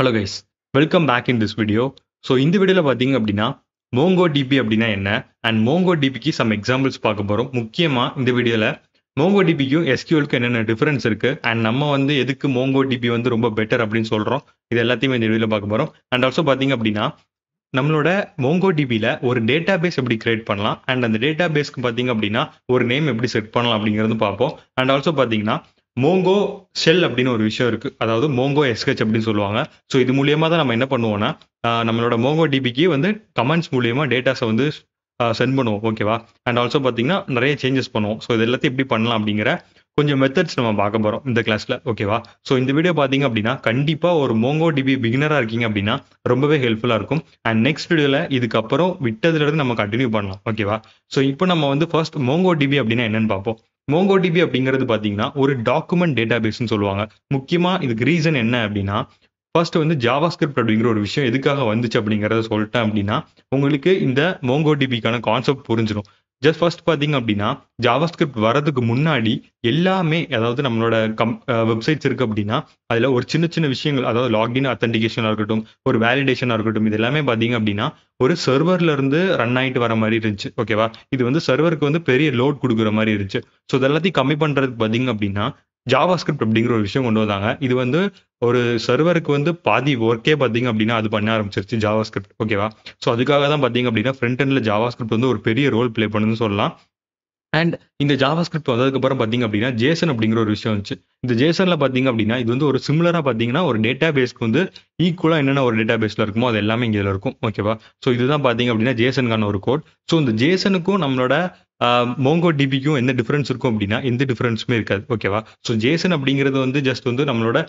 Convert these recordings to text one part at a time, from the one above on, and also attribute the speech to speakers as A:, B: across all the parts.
A: hello guys welcome back in this video so இந்த வீடியோவில் பார்த்தீங்க அப்படின்னா மோங்கோ டிபி அப்படின்னா என்ன அண்ட் மோங்கோ டிபிக்கு சம் எக்ஸாம்பிள்ஸ் பார்க்க போகிறோம் முக்கியமாக இந்த வீடியோவில் மோங்கோ டிபிக்கும் எஸ்கியூலுக்கும் என்னென்ன டிஃப்ரென்ஸ் இருக்குது அண்ட் நம்ம வந்து எதுக்கு மோங்கோ டிபி வந்து ரொம்ப பெட்டர் அப்படின்னு சொல்கிறோம் இது எல்லாத்தையுமே இந்த வீடியோவில் பார்க்க போகிறோம் அண்ட் ஆல்சோ பார்த்தீங்க அப்படின்னா நம்மளோட மோங்கோ டிபியில் ஒரு டேட்டா பேஸ் எப்படி கிரியேட் பண்ணலாம் அண்ட் அந்த டேட்டா பேஸ்க்கு பார்த்தீங்க அப்படின்னா ஒரு நேம் எப்படி செட் பண்ணலாம் அப்படிங்கிறது பார்ப்போம் அண்ட் ஆல்சோ பார்த்தீங்கன்னா மோங்கோ செல் அப்படின்னு ஒரு விஷயம் இருக்குது அதாவது மோங்கோ எஸ்ஹெச் அப்படின்னு சொல்லுவாங்க ஸோ இது மூலியமாக தான் நம்ம என்ன பண்ணுவோம்னா நம்மளோட மோங்கோ டிபிக்கு வந்து கமெண்ட்ஸ் மூலியமாக டேட்டாஸை வந்து சென்ட் பண்ணுவோம் ஓகேவா அண்ட் ஆல்சோ பார்த்தீங்கன்னா நிறைய சேஞ்சஸ் பண்ணுவோம் ஸோ இது எல்லாத்தையும் எப்படி பண்ணலாம் அப்படிங்கிற கொஞ்சம் மெத்தட்ஸ் நம்ம பார்க்க போகிறோம் இந்த கிளாஸில் ஓகேவா ஸோ இந்த வீடியோ பார்த்தீங்க அப்படின்னா கண்டிப்பாக ஒரு மோங்கோ டிபி பிகினராக இருக்கீங்க அப்படின்னா ரொம்பவே ஹெல்ப்ஃபுல்லாக இருக்கும் அண்ட் நெக்ஸ்ட் வீடியோவில் இதுக்கப்புறம் விட்டதுலேருந்து நம்ம கண்டினியூ பண்ணலாம் ஓகேவா ஸோ இப்போ நம்ம வந்து ஃபர்ஸ்ட் மோங்கோ டிபி அப்படின்னா என்னன்னு பார்ப்போம் மோங்கோ டிபி அப்படிங்கிறது பார்த்தீங்கன்னா ஒரு டாக்குமெண்ட் டேட்டாபேஸ்ன்னு சொல்லுவாங்க முக்கியமாக இதுக்கு ரீசன் என்ன அப்படின்னா ஃபர்ஸ்ட் வந்து ஜாவா ஸ்கிரிப்ட் அப்படிங்கிற ஒரு விஷயம் எதுக்காக வந்துச்சு அப்படிங்கிறத சொல்லிட்டேன் அப்படின்னா உங்களுக்கு இந்த மோங்கோ டிபிக்கான கான்செப்ட் புரிஞ்சிடும் ஜஸ்ட் ஃபர்ஸ்ட் பார்த்தீங்க அப்படின்னா ஜாவாஸ்கிரிப்ட் வரதுக்கு முன்னாடி எல்லாமே அதாவது நம்மளோட கம் வெப்சைட்ஸ் இருக்குது அப்படின்னா அதில் ஒரு சின்ன சின்ன விஷயங்கள் அதாவது லாக்இன் அத்தன்டிகேஷனாக இருக்கட்டும் ஒரு வேலிடேஷனாக இருக்கட்டும் இது எல்லாமே பார்த்தீங்க அப்படின்னா ஒரு சர்வர்ல இருந்து ரன் ஆகிட்டு வர மாதிரி இருந்துச்சு ஓகேவா இது வந்து சர்வருக்கு வந்து பெரிய லோட் கொடுக்குற மாதிரி இருந்துச்சு ஸோ இதெல்லாத்தையும் கம்மி பண்ணுறதுக்கு பார்த்தீங்க அப்படின்னா ஜாவா ஸ்கிரிப்ட் அப்படிங்கிற ஒரு விஷயம் கொண்டு வந்தாங்க இது வந்து ஒரு சர்வருக்கு வந்து பாதி ஒர்க்கே பார்த்தீங்க அப்படின்னா அது பண்ண ஆரம்பிச்சிருச்சு ஜாவா ஸ்கிரிப்ட் ஓகேவா ஸோ அதுக்காக தான் பார்த்தீங்க அப்படின்னா ஃப்ரண்ட் அண்ட்ல ஜாவா ஸ்கிரிப்ட் வந்து ஒரு பெரிய ரோல் ப்ளே பண்ணுன்னு சொல்லலாம் அண்ட் இந்த ஜாவா ஸ்கிரிப்ட் வந்ததுக்கப்புறம் பார்த்தீங்க அப்படின்னா ஜேசன் அப்படிங்கிற ஒரு விஷயம் வந்துச்சு இந்த ஜேசன்ல பார்த்தீங்க அப்படின்னா இது வந்து ஒரு சிமிலரா பார்த்தீங்கன்னா ஒரு டேட்டா பேஸ்க்கு வந்து ஈக்குவலாக என்னென்ன ஒரு டேட்டா பேஸ்ல இருக்குமோ அது எல்லாமே இங்கே இருக்கும் ஓகேவா ஸோ இதுதான் பார்த்தீங்க அப்படின்னா ஜேசனுக்கான ஒரு கோட் ஸோ இந்த ஜேசனுக்கும் நம்மளோட மோங்கோ டிபிக்கும் எந்த டிஃபரன்ஸ் இருக்கும் அப்படின்னா எந்த டிஃபரன்ஸுமே இருக்காது ஓகேவா ஸோ ஜேசன் அப்படிங்கிறது வந்து ஜஸ்ட் வந்து நம்மளோட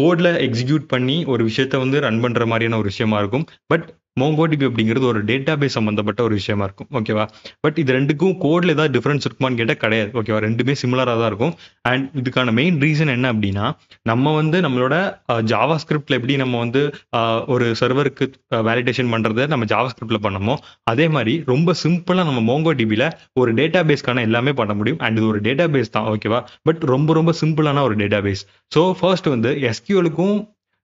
A: கோடில் எக்ஸிக்யூட் பண்ணி ஒரு விஷயத்த வந்து ரன் பண்ற மாதிரியான ஒரு விஷயமா இருக்கும் பட் மோங்கோ டிபி அப்படிங்கிறது ஒரு டேட்டா பேஸ் சம்மந்தப்பட்ட ஒரு விஷயமா இருக்கும் ஓகேவா பட் இது ரெண்டுக்கும் கோடில் ஏதாவது டிஃபரன்ஸ் இருக்குமான்னு கேட்டால் கிடையாது ஓகேவா ரெண்டுமே சிமிலரா தான் இருக்கும் அண்ட் இதுக்கான மெயின் ரீசன் என்ன அப்படின்னா நம்ம வந்து நம்மளோட ஜாவா ஸ்கிரிப்ட்ல எப்படி நம்ம வந்து ஒரு சர்வருக்கு வேலிடேஷன் பண்றதை நம்ம ஜாவா ஸ்கிரிப்ட்ல பண்ணமோ அதே மாதிரி ரொம்ப சிம்பிளா நம்ம மோங்கோ டிபியில ஒரு டேட்டா பேஸ்க்கான எல்லாமே பண்ண முடியும் அண்ட் இது ஒரு டேட்டா பேஸ் தான் ஓகேவா பட் ரொம்ப ரொம்ப சிம்பிளான ஒரு டேட்டா பேஸ் ஸோ ஃபர்ஸ்ட் வந்து எஸ்கியூலுக்கும்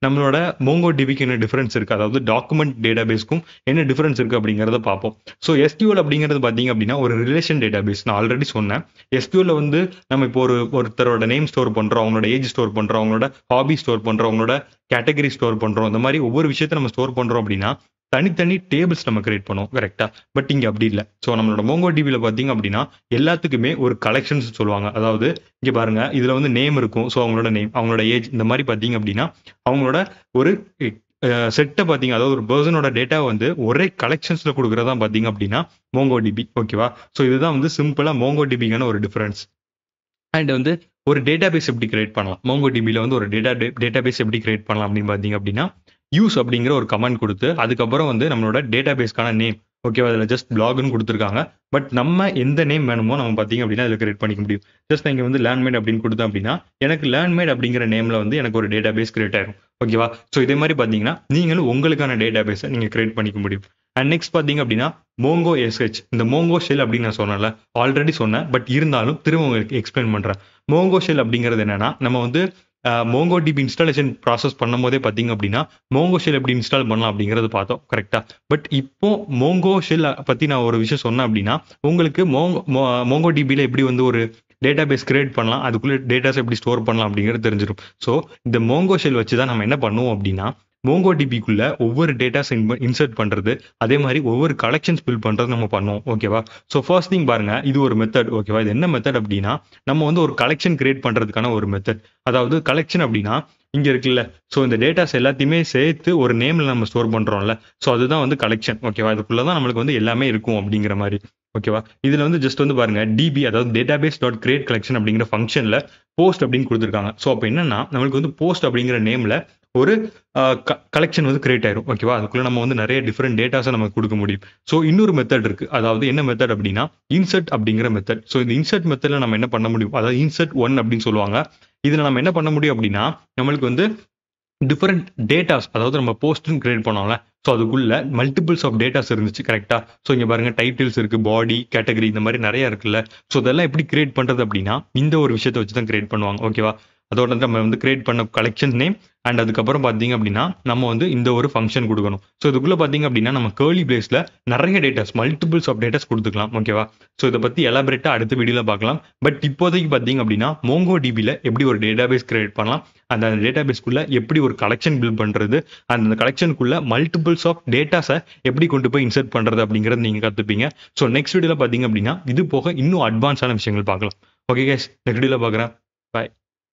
A: நம்மளோட மோங்கோ டிபிக்கு என்ன டிஃபரன்ஸ் இருக்குது அதாவது டாக்குமெண்ட் டேட்டாபேஸ்க்கும் என்ன டிஃபரன்ஸ் இருக்குது அப்படிங்கிறத பார்ப்போம் ஸோ எஸ்கியூஎல் அப்படிங்கிறது பார்த்தீங்க அப்படின்னா ஒரு ரிலேஷன் டேட்டாபேஸ் நான் ஆல்ரெடி சொன்னேன் எஸ்கியூல வந்து நம்ம இப்போ ஒரு ஒருத்தரோட நேம் ஸ்டோர் பண்ணுறோம் அவங்களோட ஏஜ் ஸ்டோர் பண்ணுறோம் அவங்களோட ஹாபி ஸ்டோர் பண்ணுறோம் அவங்களோட கேட்டகரி ஸ்டோர் பண்ணுறோம் இந்த மாதிரி ஒவ்வொரு விஷயத்தை நம்ம ஸ்டோர் பண்ணுறோம் அப்படின்னா தனித்தனி டேபிள்ஸ் நம்ம கிரியேட் பண்ணுவோம் கரெக்டா பட் இங்க அப்படி இல்லை ஸோ நம்மளோட மோங்கோ டிவியில பாத்தீங்க அப்படின்னா எல்லாத்துக்குமே ஒரு கலெக்ஷன்ஸ் சொல்லுவாங்க அதாவது இங்க பாருங்க இதுல வந்து நேம் இருக்கும் ஸோ அவங்களோட நேம் அவங்களோட ஏஜ் இந்த மாதிரி பாத்தீங்க அப்படின்னா அவங்களோட ஒரு செட்டை பார்த்தீங்க அதாவது ஒரு பர்சனோட டேட்டா வந்து ஒரே கலெக்ஷன்ஸ்ல கொடுக்குறதா பார்த்தீங்க அப்படின்னா மோங்கோ டிபி ஓகேவா ஸோ இதுதான் வந்து சிம்பிளா மோங்கோ டிபிங்கான ஒரு டிஃபரன்ஸ் அண்ட் வந்து ஒரு டேட்டா பேஸ் எப்படி கிரியேட் பண்ணலாம் மோங்கோ டிபியில் வந்து ஒரு டேட்டா டேட்டா பேஸ் எப்படி கிரியேட் பண்ணலாம் அப்படின்னு பார்த்தீங்க அப்படின்னா யூஸ் அப்படிங்கிற ஒரு கமெண்ட் கொடுத்து அதுக்கப்புறம் வந்து நம்மளோட டேட்டா பேஸ்க்கான நேம் ஓகேவா அதில் ஜஸ்ட் பிளாக்னு கொடுத்துருக்காங்க பட் நம்ம எந்த நேம் வேணுமோ நம்ம பார்த்தீங்க அப்படின்னா அதில் கிரியேட் பண்ணிக்க முடியும் ஜஸ்ட் நீங்கள் வந்து லேண்ட்மேட் அப்படின்னு கொடுத்தோம் அப்படின்னா எனக்கு லேண்ட்மேட் அப்படிங்கிற நேமில் வந்து எனக்கு ஒரு டேட்டா பேஸ் கிரியேட் ஆகும் ஓகேவா ஸோ இதே மாதிரி பார்த்தீங்கன்னா நீங்களும் உங்களுக்கான டேட்டா பேஸை நீங்கள் கிரியேட் பண்ணிக்க முடியும் அண்ட் நெக்ஸ்ட் பார்த்தீங்க அப்படின்னா மோங்கோ எஸ்ஹெச் இந்த மோங்கோ ஷெல் அப்படின்னு நான் சொன்னேன்ல ஆல்ரெடி சொன்னேன் பட் இருந்தாலும் திரும்ப உங்களுக்கு எக்ஸ்பிளைன் பண்ணுறேன் மோங்கோ ஷெல் அப்படிங்கிறது என்னன்னா நம்ம வந்து மோங்கோ டிபி இன்ஸ்டாலேஷன் ப்ராசஸ் பண்ணும் போதே பார்த்தீங்க அப்படின்னா மோங்கோ ஷெல் எப்படி இன்ஸ்டால் பண்ணலாம் அப்படிங்கிறது பார்த்தோம் கரெக்டா பட் இப்போ மோங்கோ ஷெல் பற்றி நான் ஒரு விஷயம் சொன்னேன் அப்படின்னா உங்களுக்கு மோங்கோ மோங்கோ டிபியில் எப்படி வந்து ஒரு டேட்டா பேஸ் கிரியேட் பண்ணலாம் அதுக்குள்ளே டேட்டாஸ் எப்படி ஸ்டோர் பண்ணலாம் அப்படிங்கிறது தெரிஞ்சிடும் ஸோ இந்த மோங்கோ ஷெல் வச்சு தான் நம்ம என்ன பண்ணுவோம் அப்படின்னா மோங்கோ டிபிக்குள்ள ஒவ்வொரு டேட்டாஸ் இன்சர்ட் பண்றது அதே மாதிரி ஒவ்வொரு கலெக்ஷன்ஸ் பில் பண்றது நம்ம பண்ணுவோம் ஓகேவா ஸோ ஃபர்ஸ்ட் திங் பாருங்க இது ஒரு மெத்தட் ஓகேவா இது என்ன மெத்தட் அப்படின்னா நம்ம வந்து ஒரு கலெக்ஷன் கிரியேட் பண்றதுக்கான ஒரு மெத்தட் அதாவது கலெக்ஷன் அப்படின்னா இங்கே இருக்குல்ல ஸோ இந்த டேட்டாஸ் எல்லாத்தையுமே சேர்த்து ஒரு நேமில் நம்ம ஸ்டோர் பண்ணுறோம்ல ஸோ அதுதான் வந்து கலெக்ஷன் ஓகேவா இதுக்குள்ளே தான் நம்மளுக்கு வந்து எல்லாமே இருக்கும் அப்படிங்கிற மாதிரி ஓகேவா இதில் வந்து ஜஸ்ட் வந்து பாருங்க டிபி அதாவது data base dot create collection அப்படிங்கிற ஃபங்க்ஷனில் போஸ்ட் அப்படின்னு கொடுத்துருக்காங்க ஸோ அப்போ என்னன்னா நம்மளுக்கு வந்து போஸ்ட் அப்படிங்கிற நேமில் ஒரு கலெக்ஷன் வந்து கிரியேட் ஆயிரும் ஓகேவா அதுக்குள்ள நம்ம வந்து நிறைய டிஃப்ரெண்ட் டேட்டாஸை நமக்கு கொடுக்க முடியும் ஸோ இன்னொரு மெத்தட் இருக்கு அதாவது என்ன மெத்தட் அப்படின்னா இன்சர்ட் அப்படிங்கிற மெத்தட் ஸோ இந்த இன்சர்ட் மெத்தட்ல நம்ம என்ன பண்ண முடியும் அதாவது இன்சர்ட் ஒன் அப்படின்னு சொல்லுவாங்க இதுல நம்ம என்ன பண்ண முடியும் அப்படின்னா நம்மளுக்கு வந்து டிஃப்ரெண்ட் டேட்டாஸ் அதாவது நம்ம போஸ்ட்னு கிரியேட் பண்ணோம்ல ஸோ அதுக்குள்ள மல்டிபிள்ஸ் ஆஃப் டேட்டாஸ் இருந்துச்சு கரெக்டா ஸோ இங்கே பாருங்க டைட்டில்ஸ் இருக்கு பாடி கேட்டகரி இந்த மாதிரி நிறைய இருக்குல்ல ஸோ இதெல்லாம் எப்படி கிரியேட் பண்றது அப்படின்னா இந்த ஒரு விஷயத்தை வச்சு தான் கிரியேட் பண்ணுவாங்க ஓகேவா அதோட நம்ம வந்து கிரியேட் பண்ண கலெக்ஷன் நேம் அண்ட் அதுக்கப்புறம் பார்த்தீங்க அப்படின்னா நம்ம வந்து இந்த ஒரு ஃபங்க்ஷன் கொடுக்கணும் ஸோ இதுக்குள்ள பார்த்தீங்க அப்படின்னா நம்ம கேர்லி பிளேஸில் நிறைய டேட்டாஸ் மல்டிபிள்ஸ் ஆஃப் டேட்டாஸ் கொடுத்துக்கலாம் ஓகேவா ஸோ இதை பற்றி எலாபரேட்டாக அடுத்த வீடியோவில் பார்க்கலாம் பட் இப்போதைக்கு பார்த்தீங்க அப்படின்னா மோங்கோ டிபியில் எப்படி ஒரு டேட்டா கிரியேட் பண்ணலாம் அந்த அந்த டேட்டா எப்படி ஒரு கலெக்ஷன் பில்ட் பண்ணுறது அந்த கலெக்ஷனுக்குள்ளே மல்டிபிள்ஸ் ஆஃப் டேட்டாஸை எப்படி கொண்டு போய் இன்சர்ட் பண்ணுறது அப்படிங்கிறத நீங்கள் கற்றுப்பீங்க ஸோ நெக்ஸ்ட் வீடியோவில் பார்த்தீங்க அப்படின்னா இது போக இன்னும் அட்வான்ஸான விஷயங்கள் பார்க்கலாம் ஓகே கேஸ் நெக்ஸ்ட் வீடியோவில் பார்க்குறேன் பாய்